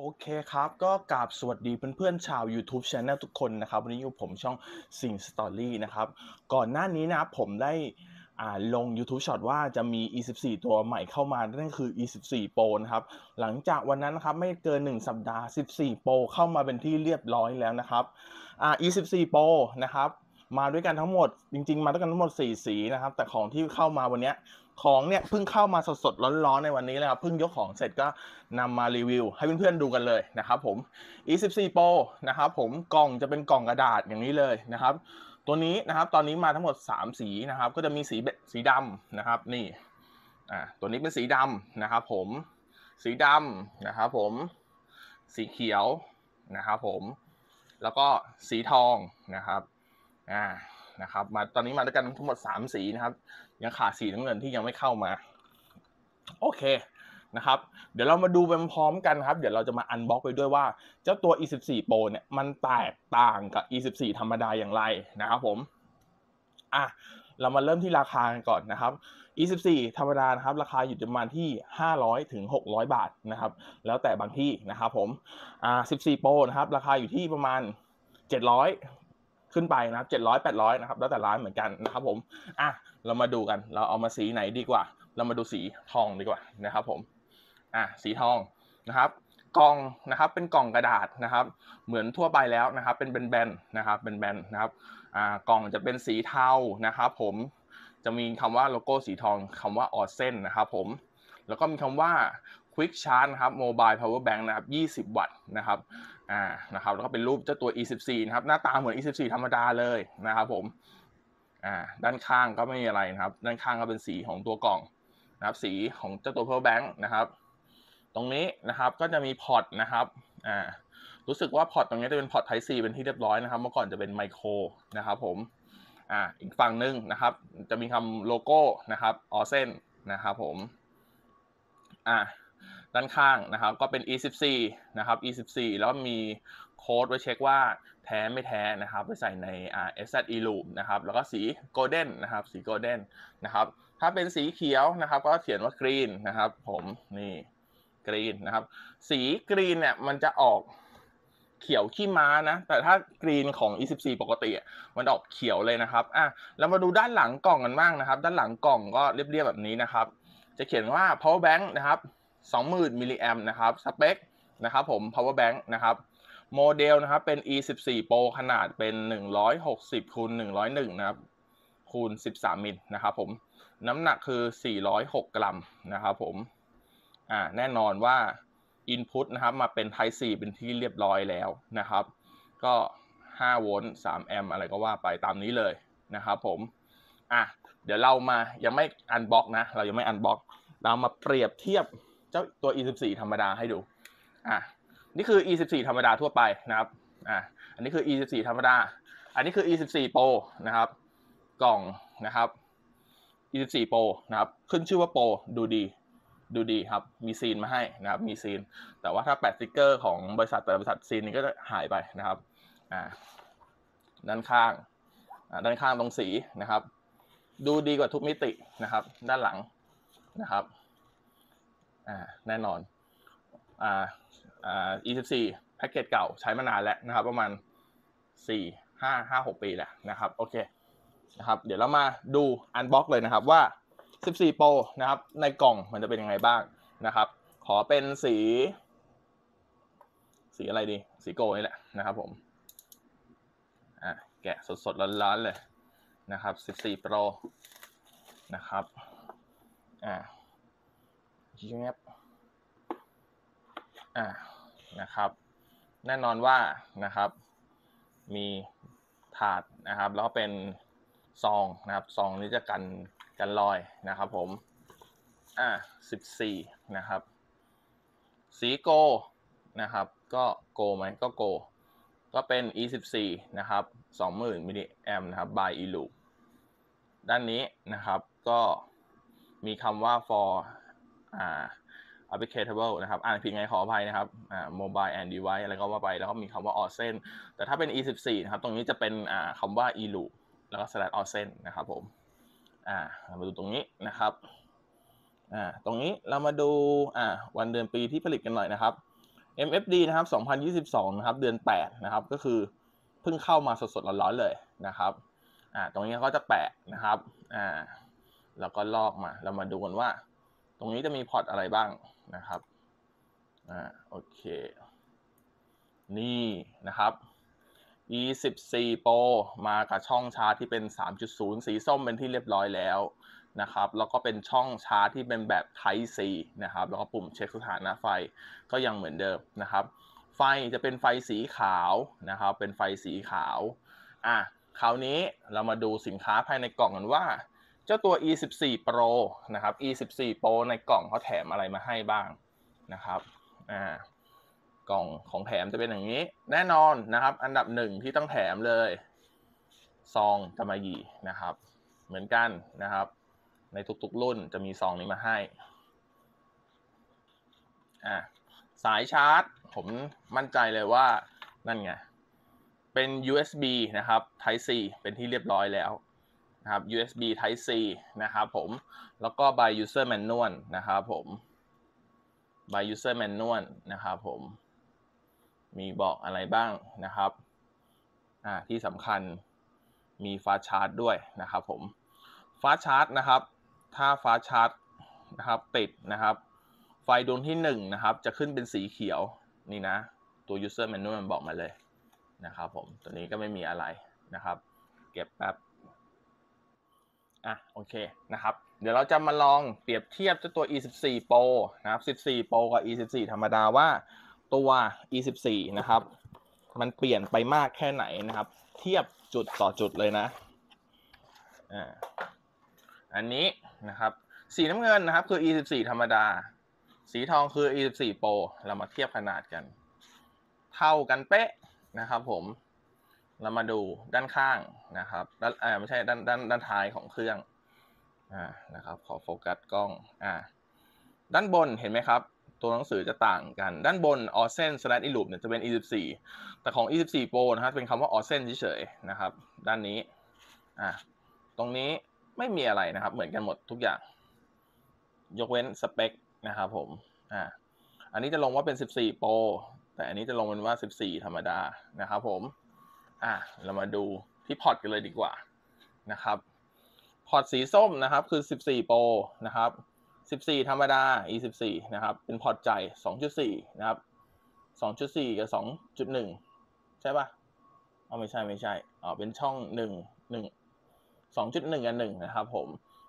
โอเคครับ ก็กราบสวัสดีเพื่อนๆชาว YouTube Channel ทุกคนนะครับ วันนี้อยู่ผมช่องสิงสตอรี่นะครับ ก่อนหน้านี้นะผมได้ลง YouTube Short ว่าจะมี e14 ตัวใหม่เข้ามา นั่นคือ e14 Pro นะครับ หลังจากวันนั้นนะครับไม่เกิน 1 สัปดาห์ 14 Pro เข้ามาเป็นที่เรียบร้อยแล้วนะครับอ่า e14 Pro นะครับมาด้วยกันทั้งหมดจริงๆ มาด้วยกันทั้งหมด4สีนะครับ แต่ของที่เข้ามาวันนี้ของเนี่ยเพิ่งเข้ามาสดๆ ร้อนๆ ในวันนี้เลยครับ เพิ่งยกของเสร็จก็นำมารีวิวให้เพื่อนๆดูกันเลยนะครับผม e14 Pro นะครับ ผมกล่องจะเป็นกล่องกระดาษอย่างนี้เลยนะครับ ตัวนี้นะครับตอนนี้มาทั้งหมด 3 สีนะครับ ก็จะมีสีสีดำนะครับนี่อ่าตัวนี้เป็นสีดำนะครับ ผมสีดำนะครับผมสีเขียวนะครับผมแล้วก็สีทองนะครับอ่านะครับมาตอนนี้มาด้วยกันทั้งหมด 3 สีนะครับยังขาดสีน้ำเงินที่ยังไม่เข้ามาโอเคนะครับเดี๋ยวเรามาดูไปพร้อมกันครับเดี๋ยวเราจะมาอันบ็อกไปด้วยว่าเจ้าตัว e14 Pro เนี่ยมันแตกต่างกับ e14 ธรรมดาอย่างไรนะครับผมอ่ะเรามาเริ่มที่ราคากันก่อนนะครับ e14 ธรรมดานะครับ ราคาอยู่ประมาณที่ 500ถึง600 บาทนะครับแล้วแต่บางที่นะครับผมอ่า14 Pro นะครับราคาอยู่ที่ประมาณ 700ขึ้นไปนะครับเจ็ดร้อยแปดร้อยนะครับ แล้วแต่ร้านเหมือนกันนะครับผม อ่ะ เรามาดูกัน เราเอามาสีไหนดีกว่า เรามาดูสีทองดีกว่านะครับผม อ่ะ สีทองนะครับ กล่องนะครับ เป็นกล่องกระดาษนะครับ เหมือนทั่วไปแล้วนะครับ เป็นแบนๆนะครับเป็นแบนนะครับ อ่า กล่องจะเป็นสีเทา นะครับ ผม จะมีคำว่าโลโก้สีทองคำว่าออเซนนะครับผม แล้วก็มีคำว่า Quick Charge นะครับ Mobile Power Bank นะครับ20 วัตต์นะครับอ่านะครับแล้วก็เป็นรูปเจ้าตัว E14 นะครับหน้าตาเหมือน E14 ธรรมดาเลยนะครับผมอ่าด้านข้างก็ไม่มีอะไรนะครับ ด้านข้างก็เป็นสีของตัวกล่องนะครับสีของเจ้าตัว Power Bank นะครับตรงนี้นะครับก็จะมีพอร์ตนะครับอ่ารู้สึกว่าพอร์ตตรงนี้จะเป็นพอร์ต Type C เป็นที่เรียบร้อยนะครับ เมื่อก่อนจะเป็นไมโครนะครับผมอ่าอีกฝั่งหนึ่งนะครับ จะมีคำโลโก้นะครับออเซนนะครับผมอ่าด้านข้างนะครับ ก็เป็น e14 นะครับ e14 แล้วมีโค้ดไว้เช็คว่าแท้ไม่แท้นะครับไปใส่ใน SZE loop นะครับแล้วก็สีโกลเด้นนะครับ สีโกลเด้นนะครับ ถ้าเป็นสีเขียวนะครับ ก็เขียนว่ากรีนนะครับ ผมนี่กรีนนะครับ สีกรีนเนี่ยมันจะออกเขียวขี้ม้านะ แต่ถ้ากรีนของ e14 ปกติ มันออกเขียวเลยนะครับอ่ะเรามาดูด้านหลังกล่องกันบ้างนะครับ ด้านหลังกล่องก็เรียบๆ แบบนี้นะครับ จะเขียนว่า power bank นะครับ20,000มิลลิแอมนะครับ สเปค นะครับผม power bank นะครับโมเดลนะครับ เป็น e 1 4 pro ขนาดเป็น 160คูณ101นะครับคูณ13 มิลนะครับผม น้ำหนักคือ 406 กรัม นะครับผมอ่าแน่นอนว่า Input นะครับ มาเป็น Type 4เป็นที่เรียบร้อยแล้วนะครับ ก็ 5 โวลต์3แอมป์อะไรก็ว่าไปตามนี้เลยนะครับผมอ่ะเดี๋ยวเรามายังไม่อันบล็อกนะ เรายังไม่อันบล็อกเรามาเปรียบเทียบเจ้าตัว e14 ธรรมดาให้ดู อ่ะ นี่คือ e14 ธรรมดาทั่วไปนะครับ อ่ะ อันนี้คือ e14 ธรรมดา อันนี้คือ e14 pro นะครับ กล่องนะครับ e14 pro นะครับ ขึ้นชื่อว่า pro ดูดี ดูดีครับ มีซีนมาให้นะครับ มีซีน แต่ว่าถ้าแปะสติกเกอร์ของบริษัทแต่บริษัทซีนนี้ก็จะหายไปนะครับ อ่าด้านข้างอ่าด้านข้างตรงสีนะครับ ดูดีกว่าทุกมิตินะครับ ด้านหลังนะครับอ่าแน่นอน อ่า อ่า E14 แพ็กเกจเก่าใช้มานานแล้วนะครับประมาณ 4 5 5 6ปีแหละนะครับโอเคนะครับ เดี๋ยวเรามาดูอันบ็อกเลยนะครับว่า 14 Pro นะครับ ในกล่องมันจะเป็นยังไงบ้างนะครับ ขอเป็นสี สีอะไรดีสีโกนี่แหละนะครับผมอ่าแกะสดสดร้อนๆ เลยนะครับ 14 Pro นะครับอ่ายิงแอ่านะครับ แน่นอนว่านะครับ มีถาดนะครับ แล้วเป็นซองนะครับซองนี้จะกันกันลอยนะครับผม อ่าสิบสี่นะครับ สีโกนะครับ ก็โกไหมก็โก ก็เป็น e สิบสี่นะครับสองหมื่นมิลลิแอมนะครับ by e l u ด้านนี้นะครับก็มีคำว่า for อา applicable นะครับ อ่านผิดไงขออภัยนะครับอ่า mobile and device อะไรก็ว่าไป แล้วก็มีคำว่า o r s e n แต่ถ้าเป็น e14 นะครับ ตรงนี้จะเป็นอ่าคำว่า e loop แล้วก็ slash o r s e n นะครับผมอ่ามาดูตรงนี้นะครับอ่าตรงนี้เรามาดูอ่าวันเดือนปีที่ผลิตกันหน่อยนะครับ MFD นะครับ2022นะครับ เดือน8นะครับ ก็คือเพิ่งเข้ามาสดๆ ร้อนๆเลยนะครับอ่าตรงนี้ก็จะแปะนะครับอ่าแล้วก็ลอกมา เรามาดูกันว่ารงนี้จะมี พอร์ตอะไรบ้างนะครับอ่าโอเค นี่นะครับ E14 Pro มากับช่องชาร์จ ที่เป็น 3.0 สีส้มเป็นที่เรียบร้อยแล้วนะครับ แล้วก็เป็นช่องชาร์จ ที่เป็นแบบ Type C นะครับ แล้วก็ปุ่มเช็คสถานะไฟก็ยังเหมือนเดิมนะครับ ไฟจะเป็นไฟสีขาวนะครับ เป็นไฟสีขาว อ่ะคราวนี้เรามาดูสินค้าภายในกล่องกันว่าเจ้าตัว e14 pro นะครับ e14 pro ในกล่องเขาแถมอะไรมาให้บ้างนะครับอ่ากล่องของแถมจะเป็นอย่างนี้ แน่นอนนะครับ อันดับหนึ่งที่ต้องแถมเลย ซองกำมะหยี่นะครับ เหมือนกันนะครับ ในทุกๆรุ่นจะมีซองนี้มาให้อ่าสายชาร์จ ผมมั่นใจเลยว่านั่นไง เป็น USB นะครับ Type C เป็นที่เรียบร้อยแล้วนะครับ USB Type C นะครับผม แล้วก็ by user manual นะครับผม by user manual นะครับผม มีบอกอะไรบ้างนะครับ อ่า ที่สำคัญมีฟ้าชาร์จด้วยนะครับผมฟ้าชาร์จนะครับ ถ้าฟ้าชาร์จนะครับติดนะครับ ไฟดวงที่1นะครับจะขึ้นเป็นสีเขียว นี่นะ ตัว user manual มันบอกมาเลยนะครับผม ตัวนี้ก็ไม่มีอะไรนะครับ เก็บแป๊บอ่ะโอเคนะครับ เดี๋ยวเราจะมาลองเปรียบเทียบตัว e14 Pro นะครับ 14 Pro กับ e14 ธรรมดาว่าตัว e14 นะครับ มันเปลี่ยนไปมากแค่ไหนนะครับ เทียบจุดต่อจุดเลยนะอ่าอันนี้นะครับ สีน้ำเงินนะครับคือ e14 ธรรมดา สีทองคือ e14 Pro เรามาเทียบขนาดกัน เท่ากันเป๊ะนะครับผมเรามาดูด้านข้างนะครับด้านไม่ใช่ด้านด้านด้านท้ายของเครื่องอ่านะครับ ขอโฟกัสกล้องอ่าด้านบนเห็นไหมครับ ตัวหนังสือจะต่างกัน ด้านบนออเซนสแลตอิลูปเนี่ยจะเป็น e14 แต่ของ e14 pro นะครับเป็นคำว่าออเซนเฉยๆนะครับ ด้านนี้อ่าตรงนี้ไม่มีอะไรนะครับ เหมือนกันหมดทุกอย่าง ยกเว้นสเปคนะครับผมอ่าอันนี้จะลงว่าเป็น14 pro แต่อันนี้จะลงเป็นว่า14ธรรมดานะครับ ผม่ะเรามาดูที่พอร์ตกันเลยดีกว่านะครับ พอร์ตสีส้มนะครับคือ 14โปรนะครับ 14ธรรมดา E14 นะครับเป็นพอร์ตใจ 2.4นะครับ2.4 กับ 2.1 ใช่ปะ่ะเอาไม่ใช่ไม่ใช่อ๋อเป็นช่อง 1 1 2.1กับ1นะครับผม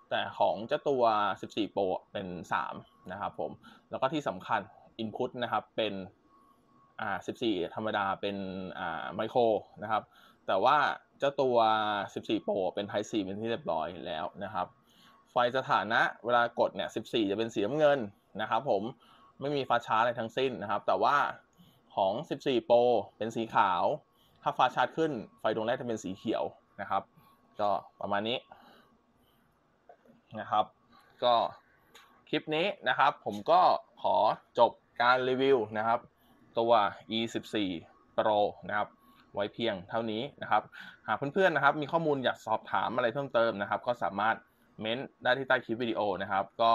แต่ของเจ้าตัว 14โปรเป็น3นะครับผมแล้วก็ที่สำคัญ Input นะครับเป็นอ่า14 ธรรมดาเป็นอ่าไมโครนะครับแต่ว่าเจ้าตัว 14 Pro เป็น Type C เป็นที่เรียบร้อยแล้วนะครับ ไฟสถานะเวลากดเนี่ย14 จะเป็นสีน้ำเงินนะครับ ผมไม่มีฟ้าชาร์จอะไรทั้งสิ้นนะครับ แต่ว่าของ 14 Pro เป็นสีขาว ถ้าฟ้าชาร์จขึ้น ไฟดวงแรกจะเป็นสีเขียวนะครับ ก็ประมาณนี้นะครับ ก็คลิปนี้นะครับ ผมก็ขอจบการรีวิวนะครับตัว e 1 4 pro นะครับ ไว้เพียงเท่านี้นะครับ หากเพื่อนๆนะครับ มีข้อมูลอยากสอบถามอะไรเพิ่มเติมนะครับ ก็สามารถเม้นได้ที่ใต้คลิปวิดีโอนะครับ ก็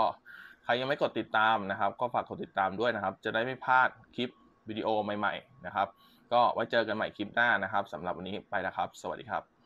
ใครยังไม่กดติดตามนะครับ ก็ฝากกดติดตามด้วยนะครับ จะได้ไม่พลาดคลิปวิดีโอใหม่ๆนะครับก็ไว้เจอกันใหม่คลิปหน้านะครับสำหรับวันนี้ไปแล้วครับ สวัสดีครับ